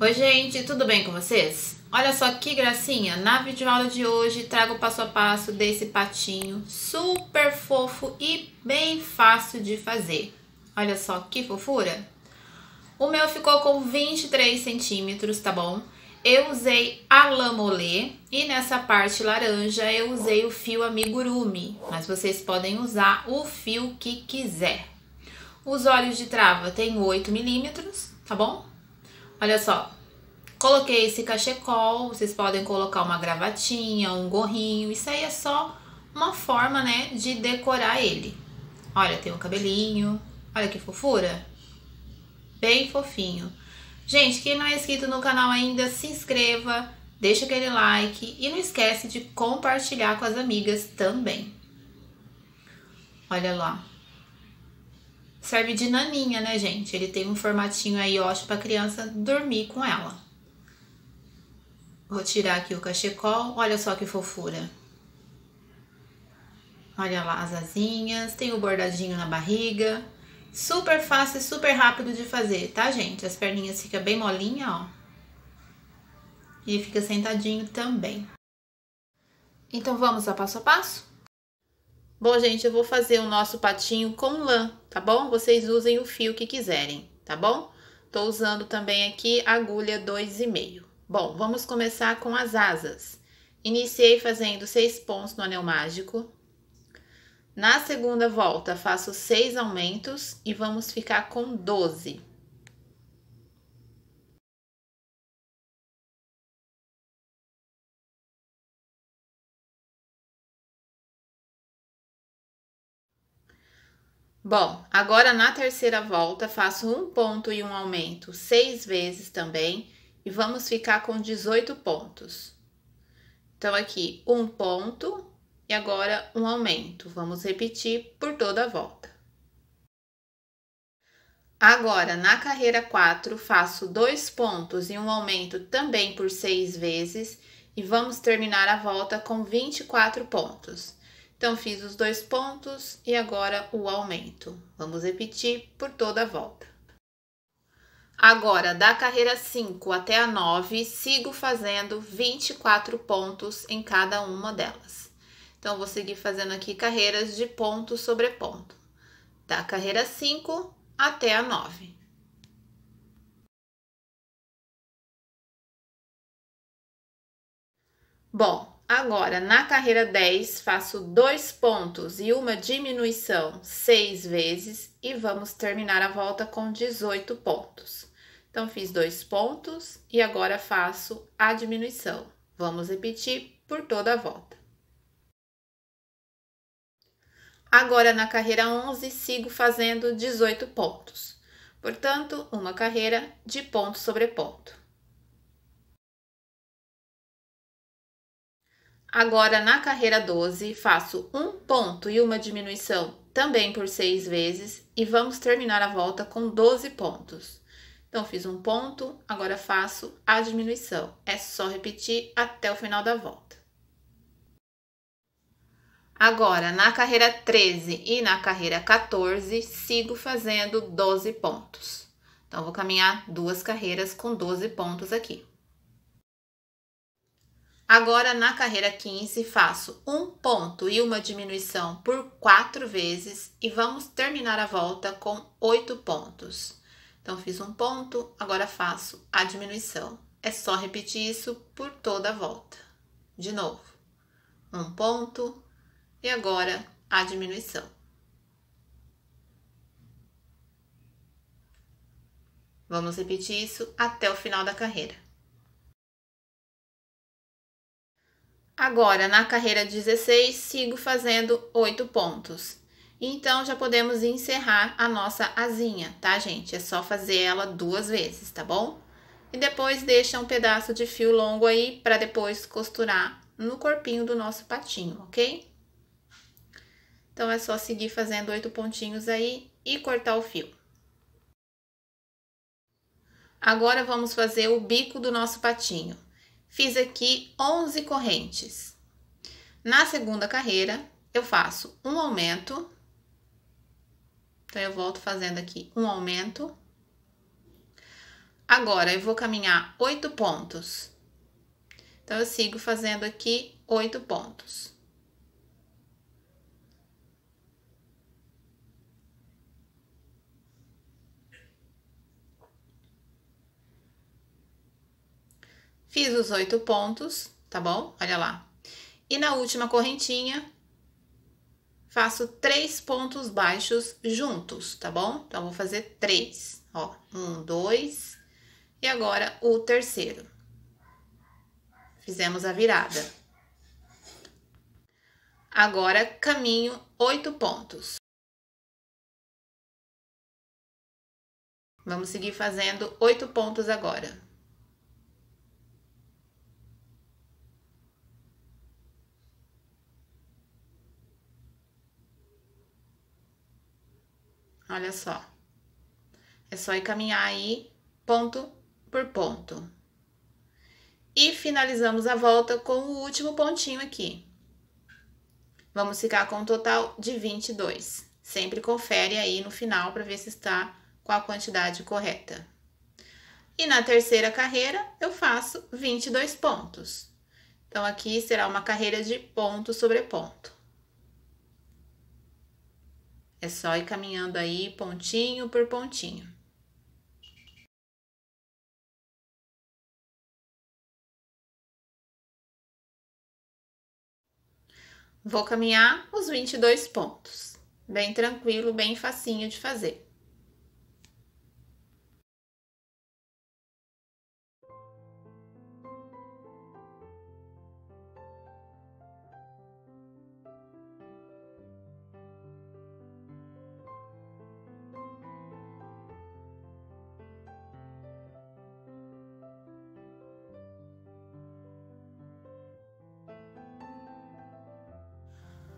Oi, gente, tudo bem com vocês? Olha só que gracinha! Na videoaula de hoje trago o passo a passo desse patinho super fofo e bem fácil de fazer. Olha só que fofura! O meu ficou com 23 centímetros, tá bom? Eu usei a lamolê e nessa parte laranja eu usei o fio amigurumi, mas vocês podem usar o fio que quiser. Os olhos de trava tem 8 milímetros, tá bom? Olha só, coloquei esse cachecol, vocês podem colocar uma gravatinha, um gorrinho, isso aí é só uma forma, né, de decorar ele. Olha, tem o um cabelinho, olha que fofura, bem fofinho. Gente, quem não é inscrito no canal ainda, se inscreva, deixa aquele like e não esquece de compartilhar com as amigas também. Olha lá, serve de naninha, né, gente? Ele tem um formatinho aí ótimo para criança dormir com ela. Vou tirar aqui o cachecol. Olha só que fofura. Olha lá as asinhas, tem o bordadinho na barriga. Super fácil e super rápido de fazer, tá, gente? As perninhas ficam bem molinha, ó. E fica sentadinho também. Então vamos a passo a passo? Bom, gente, eu vou fazer o nosso patinho com lã, tá bom? Vocês usem o fio que quiserem, tá bom? Tô usando também aqui agulha 2,5. Bom, vamos começar com as asas. Iniciei fazendo seis pontos no anel mágico. Na segunda volta, faço seis aumentos e vamos ficar com 12. Bom, agora na terceira volta faço um ponto e um aumento seis vezes também e vamos ficar com 18 pontos. Então, aqui um ponto e agora um aumento. Vamos repetir por toda a volta. Agora, na carreira 4, faço dois pontos e um aumento também por seis vezes e vamos terminar a volta com 24 pontos. Então, fiz os dois pontos e agora o aumento. Vamos repetir por toda a volta. Agora, da carreira 5 até a 9, sigo fazendo 24 pontos em cada uma delas. Então, vou seguir fazendo aqui carreiras de ponto sobre ponto. Da carreira 5 até a 9. Bom, Agora, na carreira 10, faço dois pontos e uma diminuição seis vezes e vamos terminar a volta com 18 pontos. Então, fiz dois pontos e agora faço a diminuição. Vamos repetir por toda a volta. Agora, na carreira 11, sigo fazendo 18 pontos. Portanto, uma carreira de ponto sobre ponto. Agora, na carreira 12, faço um ponto e uma diminuição também por seis vezes e vamos terminar a volta com 12 pontos. Então, fiz um ponto, agora faço a diminuição. É só repetir até o final da volta. Agora, na carreira 13 e na carreira 14, sigo fazendo 12 pontos. Então, vou caminhar duas carreiras com 12 pontos aqui. Agora, na carreira 15, faço um ponto e uma diminuição por quatro vezes e vamos terminar a volta com oito pontos. Então, fiz um ponto, agora faço a diminuição. É só repetir isso por toda a volta. De novo, um ponto e agora a diminuição. Vamos repetir isso até o final da carreira. Agora, na carreira 16, sigo fazendo 8 pontos. Então, já podemos encerrar a nossa asinha, tá, gente? É só fazer ela duas vezes, tá bom? E depois deixa um pedaço de fio longo aí para depois costurar no corpinho do nosso patinho, ok? Então, é só seguir fazendo oito pontinhos aí e cortar o fio. Agora, vamos fazer o bico do nosso patinho fiz aqui 11 correntes. Na segunda carreira, eu faço um aumento. Então, eu volto fazendo aqui um aumento. Agora, eu vou caminhar oito pontos. Então, eu sigo fazendo aqui oito pontos. Fiz os oito pontos, tá bom? Olha lá. E na última correntinha, faço três pontos baixos juntos, tá bom? Então, vou fazer três, ó. Um, dois, e agora o terceiro. Fizemos a virada. Agora, caminho oito pontos. Vamos seguir fazendo oito pontos agora. Olha só. É só ir caminhar aí ponto por ponto. E finalizamos a volta com o último pontinho aqui. Vamos ficar com um total de 22. Sempre confere aí no final para ver se está com a quantidade correta. E na terceira carreira, eu faço 22 pontos. Então, aqui será uma carreira de ponto sobre ponto. É só ir caminhando aí pontinho por pontinho. Vou caminhar os 22 pontos. Bem tranquilo, bem facinho de fazer.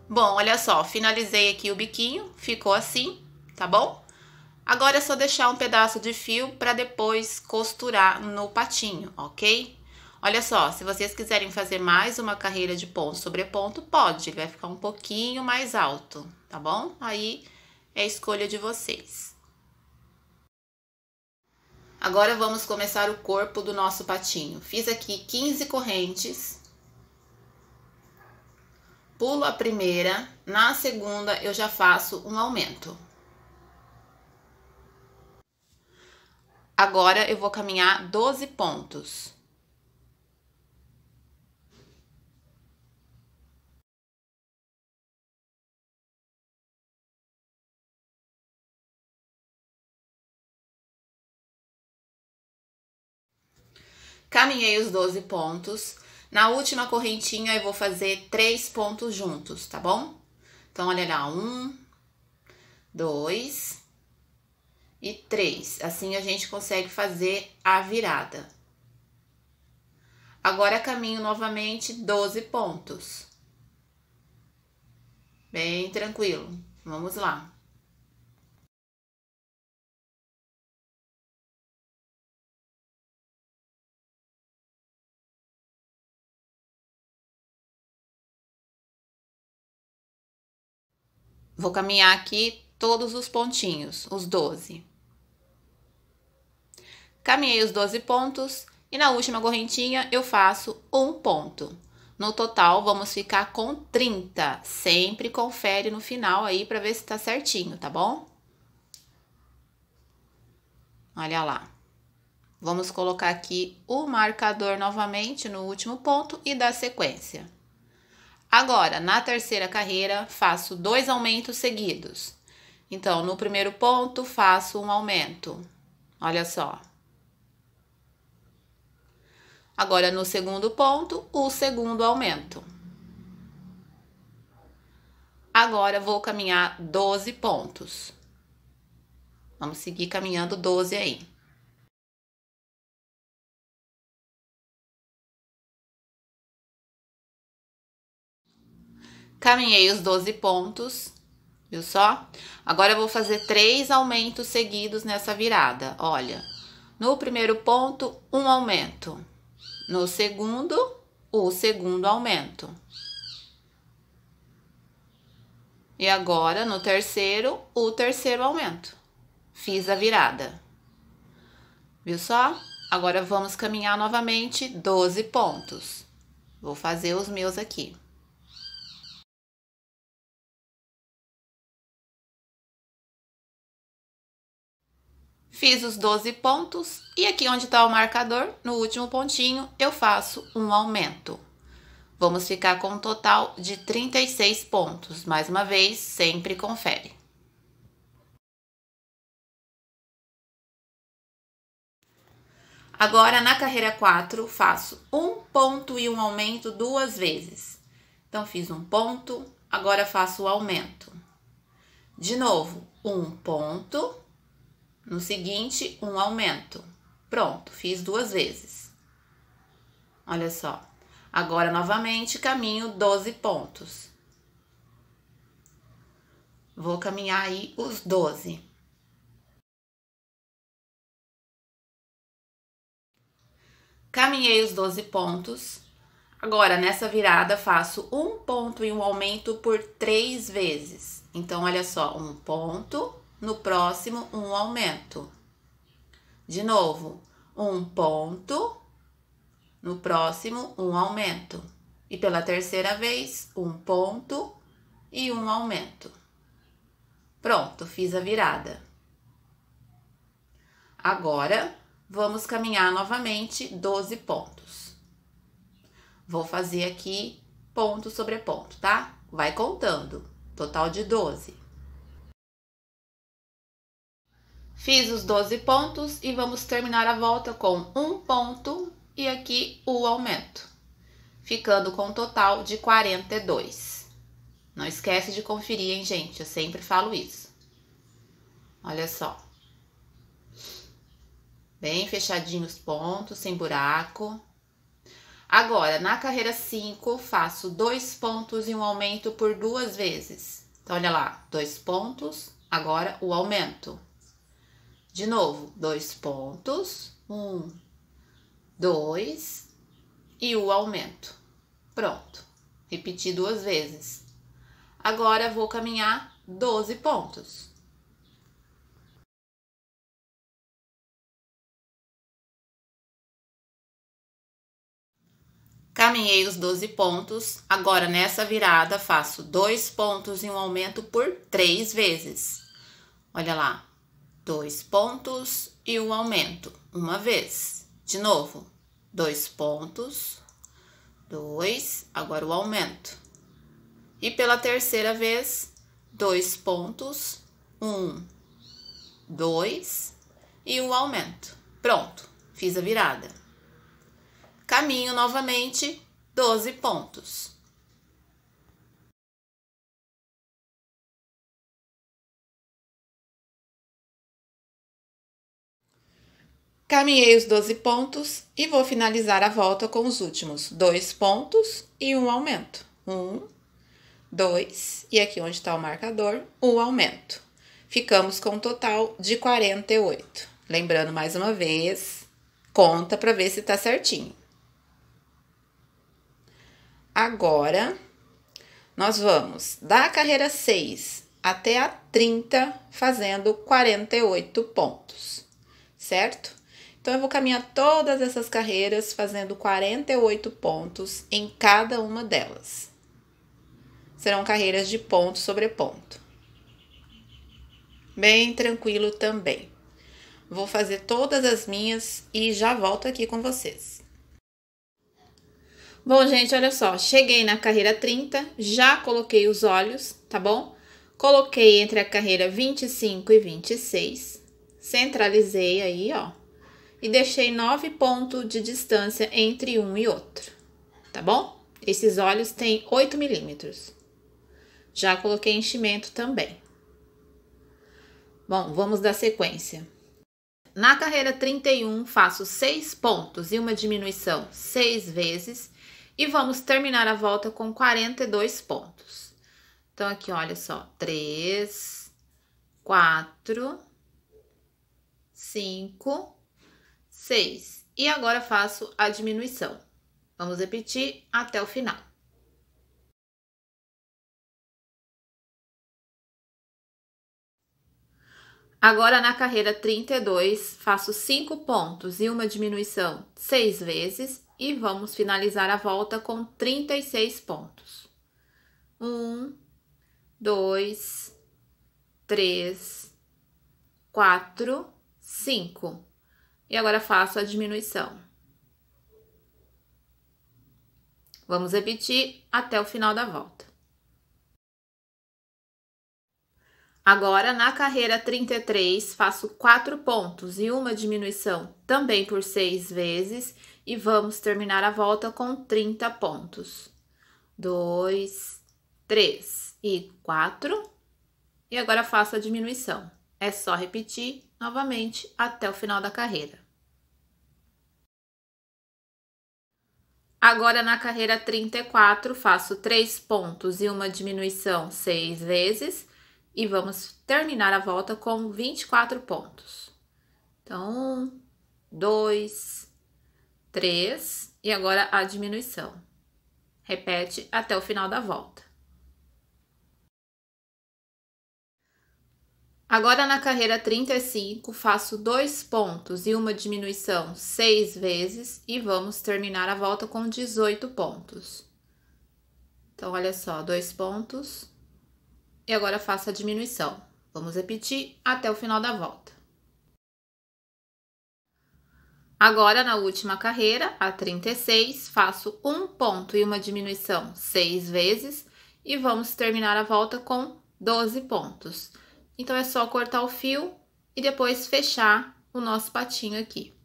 Bom, olha só, finalizei aqui o biquinho, ficou assim, tá bom? Agora é só deixar um pedaço de fio para depois costurar no patinho, ok? Olha só, se vocês quiserem fazer mais uma carreira de ponto sobre ponto, pode, vai ficar um pouquinho mais alto, tá bom? Aí é escolha de vocês. Agora vamos começar o corpo do nosso patinho. Fiz aqui 15 correntes pulo a primeira, na segunda eu já faço um aumento. Agora eu vou caminhar 12 pontos. Caminhei os 12 pontos na última correntinha, eu vou fazer três pontos juntos, tá bom? Então, olha lá, um, dois e três. Assim, a gente consegue fazer a virada. Agora, caminho novamente 12 pontos. Bem tranquilo. Vamos lá. Vou caminhar aqui todos os pontinhos, os 12. Caminhei os 12 pontos e na última correntinha eu faço um ponto. No total, vamos ficar com 30. Sempre confere no final aí para ver se tá certinho, tá bom? Olha lá. Vamos colocar aqui o marcador novamente no último ponto e dar sequência. Agora, na terceira carreira, faço dois aumentos seguidos. Então, no primeiro ponto, faço um aumento. Olha só. Agora, no segundo ponto, o segundo aumento. Agora, vou caminhar 12 pontos. Vamos seguir caminhando 12 aí. Caminhei os 12 pontos, viu só? Agora eu vou fazer três aumentos seguidos nessa virada. Olha, no primeiro ponto, um aumento. No segundo, o segundo aumento. E agora, no terceiro, o terceiro aumento. Fiz a virada. Viu só? Agora vamos caminhar novamente 12 pontos. Vou fazer os meus aqui. Fiz os 12 pontos e aqui onde está o marcador, no último pontinho, eu faço um aumento. Vamos ficar com um total de 36 pontos. Mais uma vez, sempre confere. Agora, na carreira 4, faço um ponto e um aumento duas vezes. Então, fiz um ponto, agora faço o aumento. De novo, um ponto no seguinte, um aumento. Pronto, fiz duas vezes. Olha só. Agora novamente caminho 12 pontos. Vou caminhar aí os 12. Caminhei os 12 pontos. Agora, nessa virada, faço um ponto e um aumento por três vezes. Então, olha só, um ponto, no próximo um aumento. De novo, um ponto, no próximo um aumento. E pela terceira vez, um ponto e um aumento. Pronto, fiz a virada. Agora, vamos caminhar novamente 12 pontos. Vou fazer aqui ponto sobre ponto, tá? Vai contando, total de 12. Fiz os 12 pontos e vamos terminar a volta com um ponto e aqui o aumento, ficando com um total de 42. Não esquece de conferir, hein, gente? Eu sempre falo isso. Olha só. Bem fechadinhos os pontos, sem buraco. Agora, na carreira 5, faço dois pontos e um aumento por duas vezes. Então, olha lá, dois pontos, agora o aumento de novo, dois pontos, um, dois e o aumento. Pronto, repeti duas vezes. Agora vou caminhar 12 pontos. Caminhei os 12 pontos, agora nessa virada faço dois pontos e um aumento por três vezes. Olha lá, dois pontos e um aumento, uma vez. De novo, dois pontos, dois, agora o aumento. E pela terceira vez, dois pontos, um, dois e um aumento. Pronto, fiz a virada. Caminho novamente, 12 pontos. Caminhei os 12 pontos e vou finalizar a volta com os últimos dois pontos e um aumento. Um, dois, e aqui onde está o marcador, um aumento. Ficamos com um total de 48. Lembrando mais uma vez, conta para ver se está certinho. Agora, nós vamos da carreira 6 até a 30, fazendo 48 pontos, certo? Então, eu vou caminhar todas essas carreiras fazendo 48 pontos em cada uma delas. Serão carreiras de ponto sobre ponto. Bem tranquilo também. Vou fazer todas as minhas e já volto aqui com vocês. Bom, gente, olha só, cheguei na carreira 30, já coloquei os olhos, tá bom? Coloquei entre a carreira 25 e 26, centralizei aí, ó, e deixei 9 pontos de distância entre um e outro, tá bom? Esses olhos têm 8 milímetros. Já coloquei enchimento também. Bom, vamos dar sequência. Na carreira 31, faço 6 pontos e uma diminuição 6 vezes e vamos terminar a volta com 42 pontos. Então, aqui, olha só, 3, 4, 5, 6. E agora faço a diminuição. Vamos repetir até o final. Agora, na carreira 32, faço 5 pontos e uma diminuição 6 vezes e vamos finalizar a volta com 36 pontos. 1, 2, 3, 4, 5. E agora faço a diminuição. Vamos repetir até o final da volta. Agora, na carreira 33, faço quatro pontos e uma diminuição também por seis vezes e vamos terminar a volta com 30 pontos. Dois, três e quatro. E agora faço a diminuição. É só repetir novamente até o final da carreira. Agora na carreira 34, faço três pontos e uma diminuição seis vezes e vamos terminar a volta com 24 pontos. Então, um, dois, três e agora a diminuição. Repete até o final da volta. Agora na carreira 35, faço dois pontos e uma diminuição seis vezes e vamos terminar a volta com 18 pontos. Então, olha só, dois pontos e agora faço a diminuição. Vamos repetir até o final da volta. Agora, na última carreira, a 36, faço um ponto e uma diminuição seis vezes e vamos terminar a volta com 12 pontos. Então, é só cortar o fio e depois fechar o nosso patinho aqui.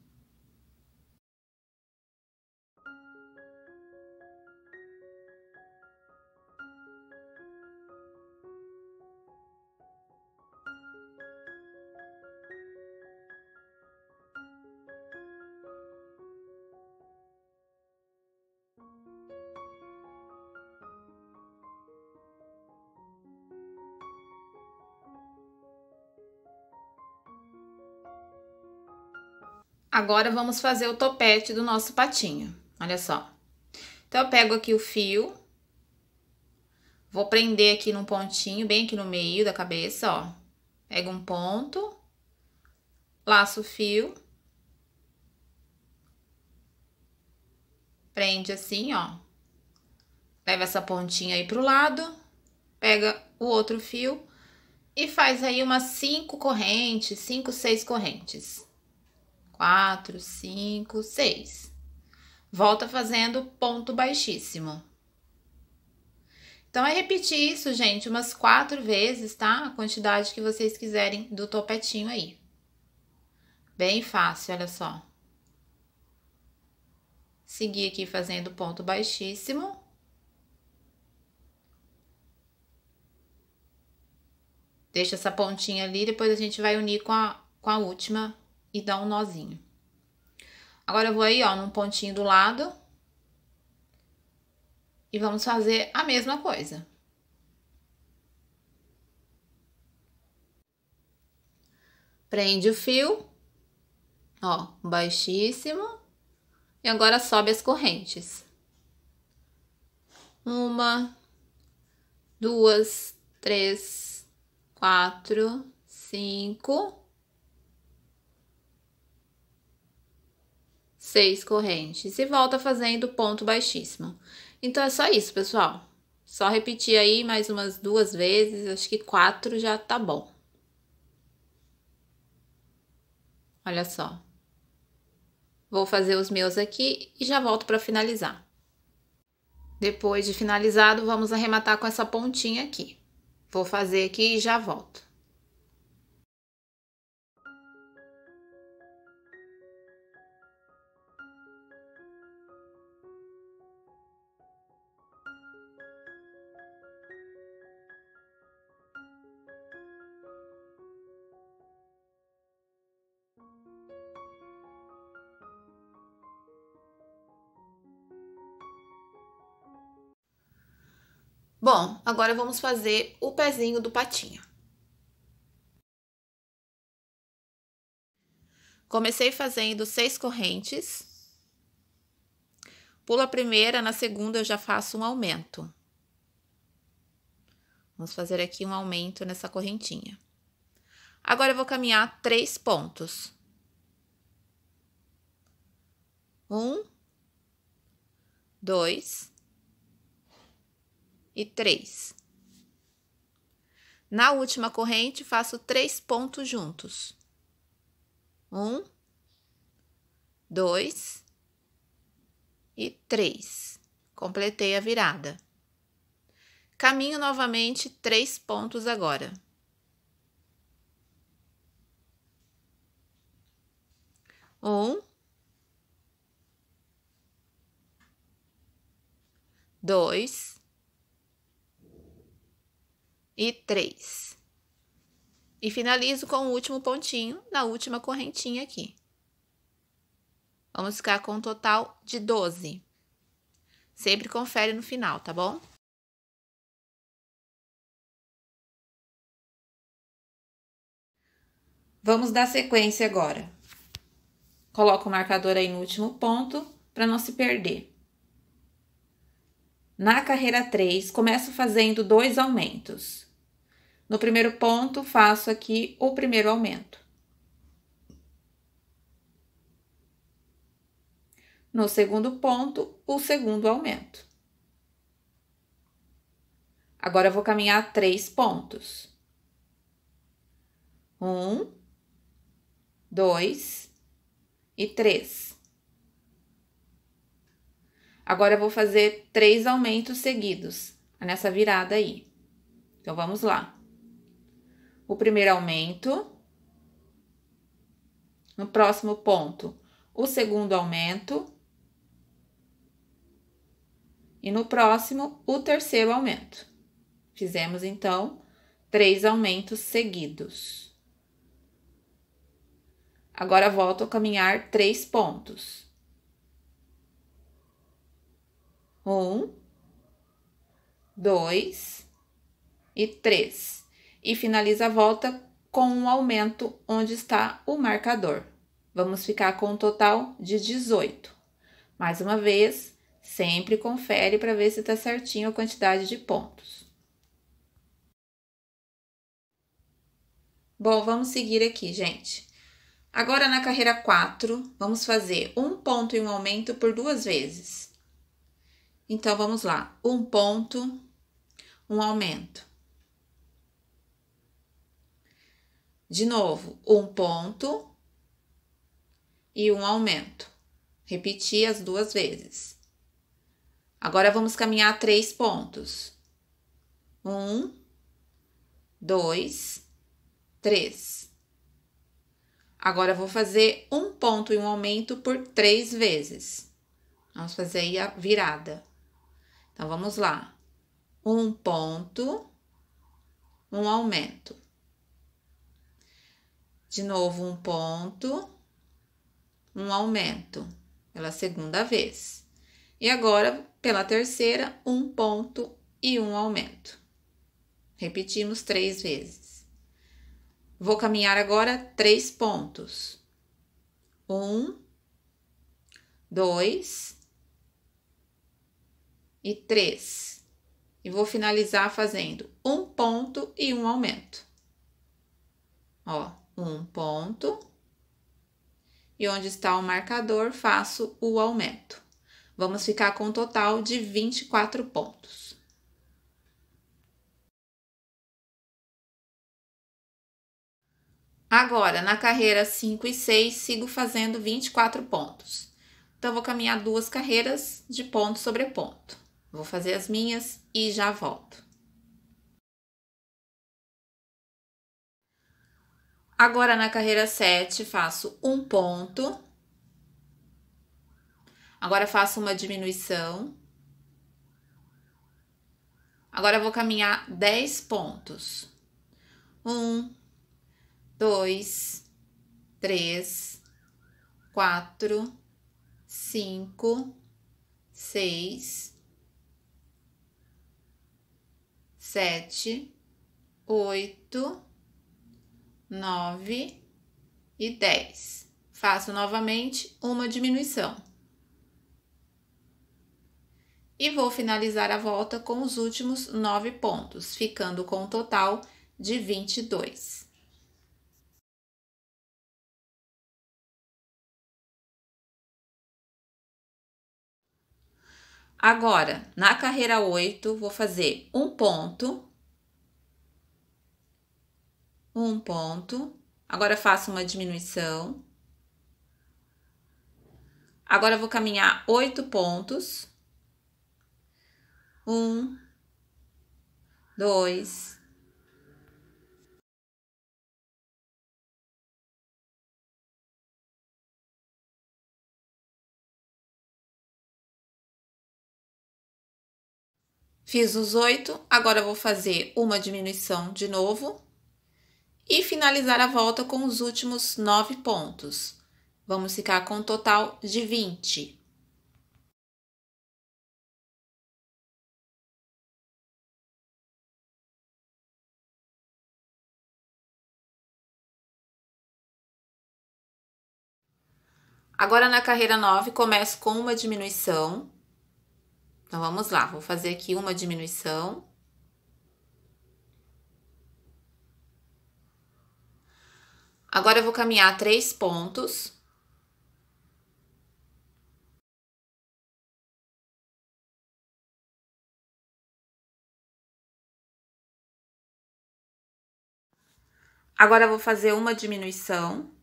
Agora, vamos fazer o topete do nosso patinho. Olha só. Então, eu pego aqui o fio. Vou prender aqui num pontinho, bem aqui no meio da cabeça, ó. Pego um ponto. Laço o fio. Prende assim, ó. Leva essa pontinha aí pro lado. Pega o outro fio. E faz aí umas cinco correntes, cinco, seis correntes quatro, cinco, seis. Volta fazendo ponto baixíssimo. Então, é repetir isso, gente, umas quatro vezes, tá? A quantidade que vocês quiserem do topetinho aí. Bem fácil, olha só. Seguir aqui fazendo ponto baixíssimo. Deixa essa pontinha ali, depois a gente vai unir com a, com a última e dá um nozinho. Agora eu vou aí, ó, num pontinho do lado. E vamos fazer a mesma coisa. Prende o fio, ó, baixíssimo. E agora sobe as correntes. Uma, duas, três, quatro, cinco seis correntes e volta fazendo ponto baixíssimo. Então é só isso, pessoal. Só repetir aí mais umas duas vezes, acho que quatro já tá bom. Olha só. Vou fazer os meus aqui e já volto para finalizar. Depois de finalizado, vamos arrematar com essa pontinha aqui. Vou fazer aqui e já volto. Bom, agora vamos fazer o pezinho do patinho. Comecei fazendo seis correntes. Pulo a primeira, na segunda eu já faço um aumento. Vamos fazer aqui um aumento nessa correntinha. Agora eu vou caminhar três pontos. Um, dois, e 3. Na última corrente, faço três pontos juntos. Um, dois e três. Completei a virada. Caminho novamente três pontos agora. Um, dois, e três. E finalizo com o último pontinho na última correntinha aqui. Vamos ficar com um total de 12. Sempre confere no final, tá bom? Vamos dar sequência agora. Coloco o marcador aí no último ponto para não se perder. Na carreira 3, começo fazendo dois aumentos. No primeiro ponto, faço aqui o primeiro aumento. No segundo ponto, o segundo aumento. Agora, vou caminhar três pontos. Um, dois e três. Agora, eu vou fazer três aumentos seguidos nessa virada aí. Então, vamos lá o primeiro aumento. No próximo ponto, o segundo aumento. E no próximo, o terceiro aumento. Fizemos então três aumentos seguidos. Agora volto a caminhar três pontos. Um, dois e três e finaliza a volta com um aumento onde está o marcador. Vamos ficar com um total de 18. Mais uma vez, sempre confere para ver se está certinho a quantidade de pontos. Bom, vamos seguir aqui, gente. Agora, na carreira 4, vamos fazer um ponto e um aumento por duas vezes. Então, vamos lá. Um ponto, um aumento. De novo, um ponto e um aumento. Repetir as duas vezes. Agora vamos caminhar três pontos. Um, dois, três. Agora vou fazer um ponto e um aumento por três vezes. Vamos fazer aí a virada. Então vamos lá. Um ponto, um aumento. De novo, um ponto, um aumento pela segunda vez. E agora, pela terceira, um ponto e um aumento. Repetimos três vezes. Vou caminhar agora três pontos. Um, dois e três. E vou finalizar fazendo um ponto e um aumento. Ó, um ponto. E onde está o marcador, faço o aumento. Vamos ficar com um total de 24 pontos. Agora, na carreira 5 e 6, sigo fazendo 24 pontos. Então, vou caminhar duas carreiras de ponto sobre ponto. Vou fazer as minhas e já volto. Agora, na carreira 7, faço um ponto. Agora, faço uma diminuição. Agora, vou caminhar 10 pontos. Um, dois, três, quatro, cinco, seis, sete, oito. 9 e 10. Faço novamente uma diminuição. E vou finalizar a volta com os últimos 9 pontos, ficando com um total de 22. Agora, na carreira 8, vou fazer um ponto um ponto. Agora faço uma diminuição. Agora vou caminhar oito pontos. Um, dois, Fiz os oito, agora vou fazer uma diminuição de novo e finalizar a volta com os últimos nove pontos. Vamos ficar com um total de 20. Agora, na carreira 9, começo com uma diminuição. Então, vamos lá. Vou fazer aqui uma diminuição. Agora eu vou caminhar três pontos. Agora eu vou fazer uma diminuição.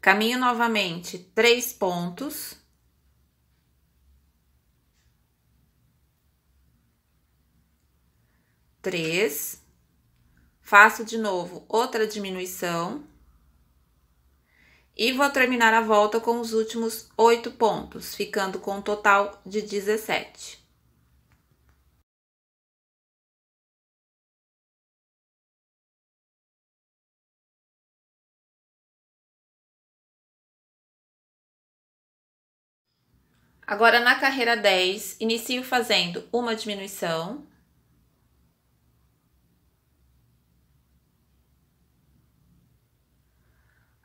Caminho novamente três pontos. Três. Faço de novo outra diminuição. E vou terminar a volta com os últimos oito pontos, ficando com um total de 17. Agora, na carreira 10, inicio fazendo uma diminuição.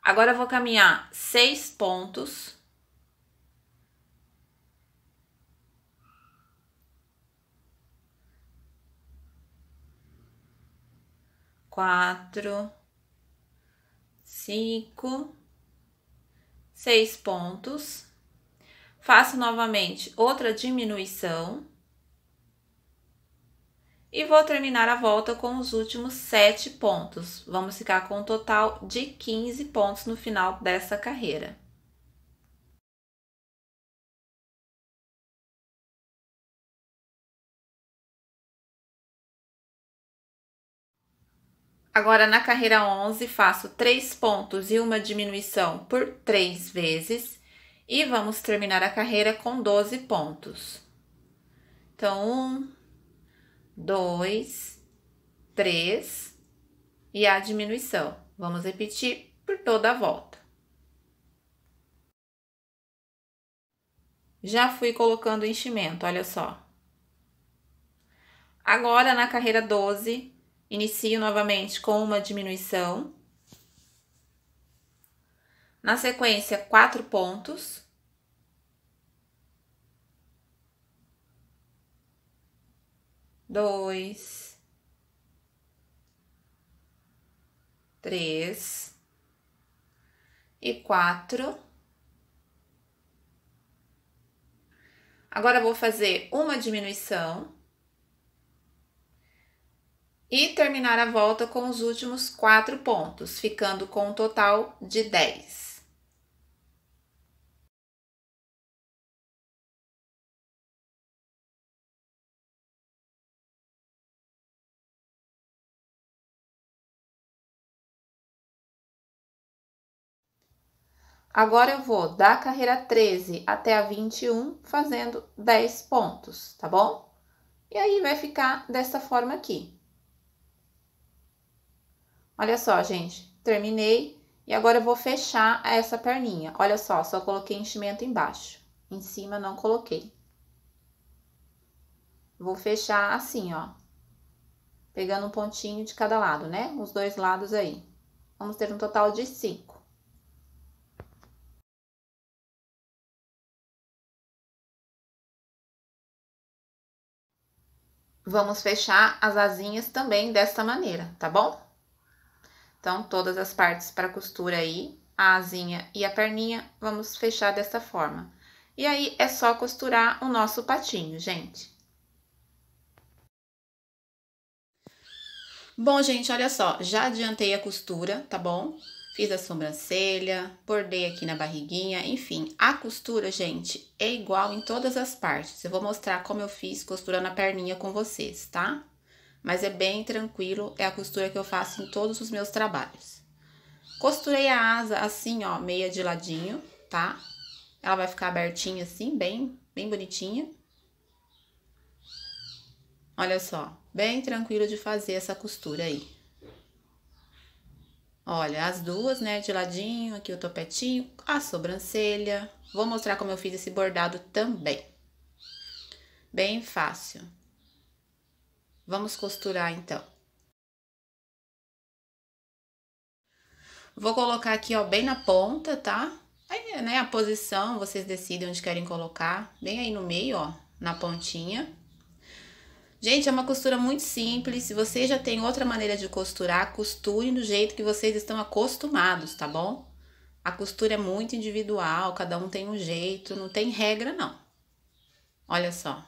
Agora eu vou caminhar seis pontos. Quatro, cinco, seis pontos. Faço novamente outra diminuição. E vou terminar a volta com os últimos 7 pontos. Vamos ficar com um total de 15 pontos no final dessa carreira. Agora, na carreira 11, faço 3 pontos e uma diminuição por 3 vezes. E vamos terminar a carreira com 12 pontos. Então, 1, dois, três e a diminuição. Vamos repetir por toda a volta. Já fui colocando o enchimento, olha só. Agora, na carreira 12, inicio novamente com uma diminuição. Na sequência, quatro pontos. dois, três e quatro. Agora vou fazer uma diminuição e terminar a volta com os últimos quatro pontos, ficando com um total de dez. Agora eu vou da carreira 13 até a 21 fazendo 10 pontos, tá bom? E aí vai ficar dessa forma aqui. Olha só, gente, terminei e agora eu vou fechar essa perninha. Olha só, só coloquei enchimento embaixo, em cima não coloquei. Vou fechar assim, ó, pegando um pontinho de cada lado, né? Os dois lados aí. Vamos ter um total de 5. Vamos fechar as asinhas também desta maneira, tá bom? Então, todas as partes para costura aí, a asinha e a perninha, vamos fechar dessa forma. E aí, é só costurar o nosso patinho, gente. Bom, gente, olha só, já adiantei a costura, tá bom? fiz a sobrancelha, bordei aqui na barriguinha, enfim. A costura, gente, é igual em todas as partes. Eu vou mostrar como eu fiz costurando a perninha com vocês, tá? Mas é bem tranquilo, é a costura que eu faço em todos os meus trabalhos. Costurei a asa assim, ó, meia de ladinho, tá? Ela vai ficar abertinha assim, bem, bem bonitinha. Olha só, bem tranquilo de fazer essa costura aí. Olha, as duas, né? De ladinho, aqui o topetinho, a sobrancelha. Vou mostrar como eu fiz esse bordado também. Bem fácil. Vamos costurar, então. Vou colocar aqui, ó, bem na ponta, tá? Aí, né, a posição, vocês decidem onde querem colocar. Bem aí no meio, ó, na pontinha. Gente, é uma costura muito simples. Se você já tem outra maneira de costurar, costure do jeito que vocês estão acostumados, tá bom? A costura é muito individual, cada um tem um jeito, não tem regra não. Olha só.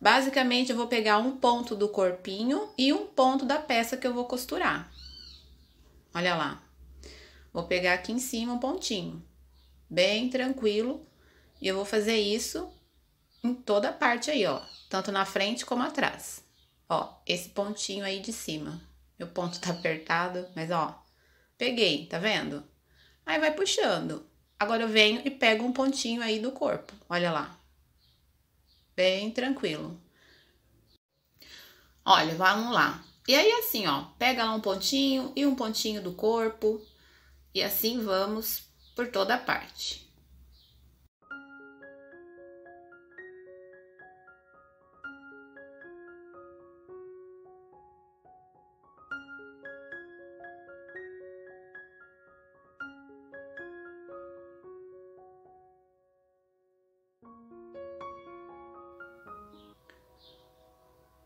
Basicamente, eu vou pegar um ponto do corpinho e um ponto da peça que eu vou costurar. Olha lá. Vou pegar aqui em cima um pontinho, bem tranquilo, e eu vou fazer isso em toda parte aí, ó. Tanto na frente como atrás. Ó, esse pontinho aí de cima. Meu ponto tá apertado, mas ó, peguei, tá vendo? Aí vai puxando. Agora eu venho e pego um pontinho aí do corpo, olha lá. Bem tranquilo. Olha, vamos lá. E aí assim, ó, pega lá um pontinho e um pontinho do corpo. E assim vamos por toda a parte.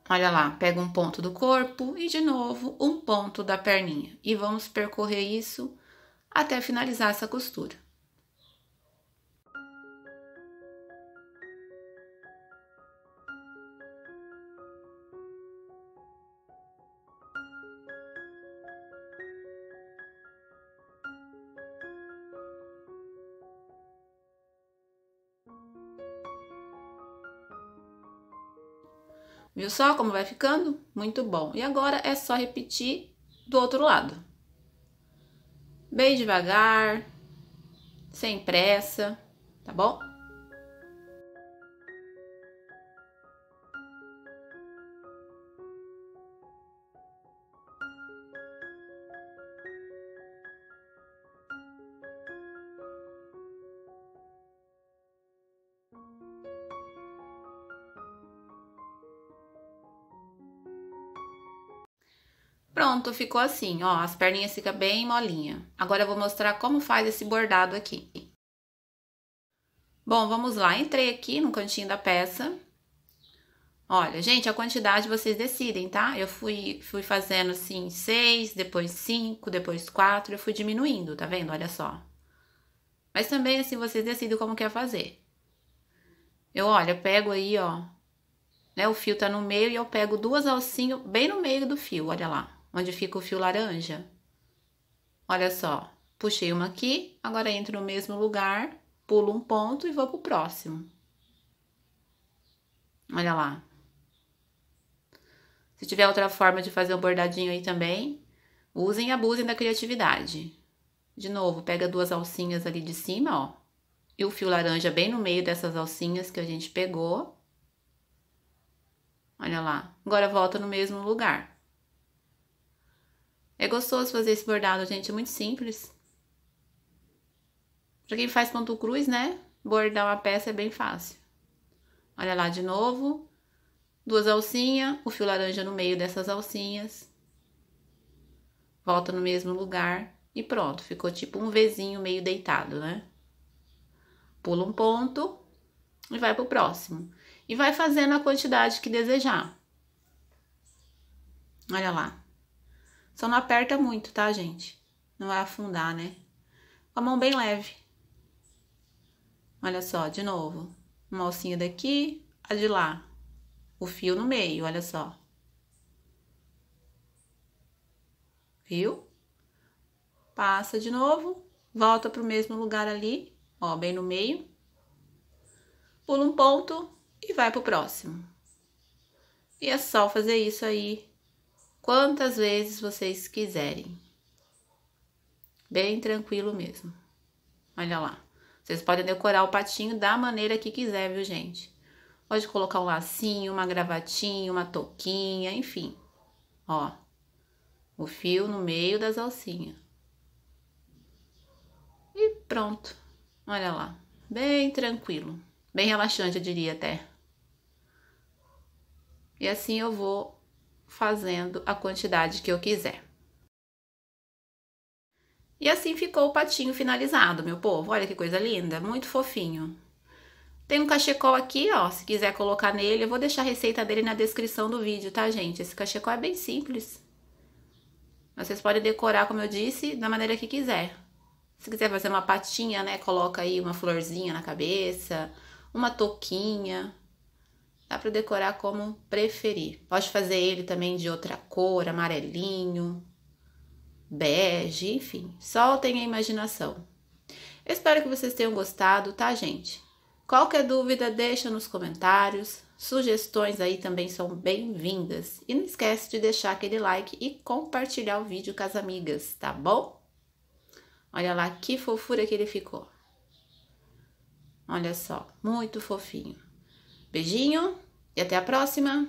Olha lá, pega um ponto do corpo e de novo um ponto da perninha. E vamos percorrer isso até finalizar essa costura. só como vai ficando? Muito bom. E agora é só repetir do outro lado. Bem devagar, sem pressa, tá bom? Pronto, ficou assim, ó, as perninhas ficam bem molinha. Agora eu vou mostrar como faz esse bordado aqui. Bom, vamos lá, entrei aqui no cantinho da peça. Olha, gente, a quantidade vocês decidem, tá? Eu fui, fui fazendo assim, seis, depois cinco, depois quatro, eu fui diminuindo, tá vendo? Olha só. Mas também, assim, vocês decidem como quer fazer. Eu, olha, eu pego aí, ó, né, o fio tá no meio e eu pego duas alcinhas bem no meio do fio, olha lá onde fica o fio laranja. Olha só, puxei uma aqui, agora entro no mesmo lugar, pulo um ponto e vou pro próximo. Olha lá. Se tiver outra forma de fazer um bordadinho aí também, usem e abusem da criatividade. De novo, pega duas alcinhas ali de cima, ó, e o fio laranja bem no meio dessas alcinhas que a gente pegou. Olha lá. Agora volta no mesmo lugar. É gostoso fazer esse bordado, gente, é muito simples. Pra quem faz ponto cruz, né, bordar uma peça é bem fácil. Olha lá de novo, duas alcinhas, o fio laranja no meio dessas alcinhas. Volta no mesmo lugar e pronto, ficou tipo um Vzinho meio deitado, né? Pula um ponto e vai pro próximo. E vai fazendo a quantidade que desejar. Olha lá. Só não aperta muito, tá, gente? Não vai afundar, né? Com a mão bem leve. Olha só, de novo. Uma alcinha daqui, a de lá. O fio no meio, olha só. Viu? Passa de novo, volta pro mesmo lugar ali, ó, bem no meio. Pula um ponto e vai pro próximo. E é só fazer isso aí quantas vezes vocês quiserem. Bem tranquilo mesmo. Olha lá. Vocês podem decorar o patinho da maneira que quiser, viu, gente? Pode colocar um lacinho, uma gravatinha, uma touquinha, enfim. Ó, o fio no meio das alcinhas. E pronto. Olha lá. Bem tranquilo. Bem relaxante, eu diria até. E assim eu vou fazendo a quantidade que eu quiser. E assim ficou o patinho finalizado, meu povo. Olha que coisa linda, muito fofinho. Tem um cachecol aqui, ó, se quiser colocar nele. Eu vou deixar a receita dele na descrição do vídeo, tá, gente? Esse cachecol é bem simples. Vocês podem decorar, como eu disse, da maneira que quiser. Se quiser fazer uma patinha, né, coloca aí uma florzinha na cabeça, uma touquinha. Dá para decorar como preferir. Pode fazer ele também de outra cor, amarelinho, bege, enfim. Soltem a imaginação. Espero que vocês tenham gostado, tá, gente? Qualquer dúvida, deixa nos comentários. Sugestões aí também são bem-vindas. E não esquece de deixar aquele like e compartilhar o vídeo com as amigas, tá bom? Olha lá que fofura que ele ficou. Olha só, muito fofinho. Beijinho e até a próxima!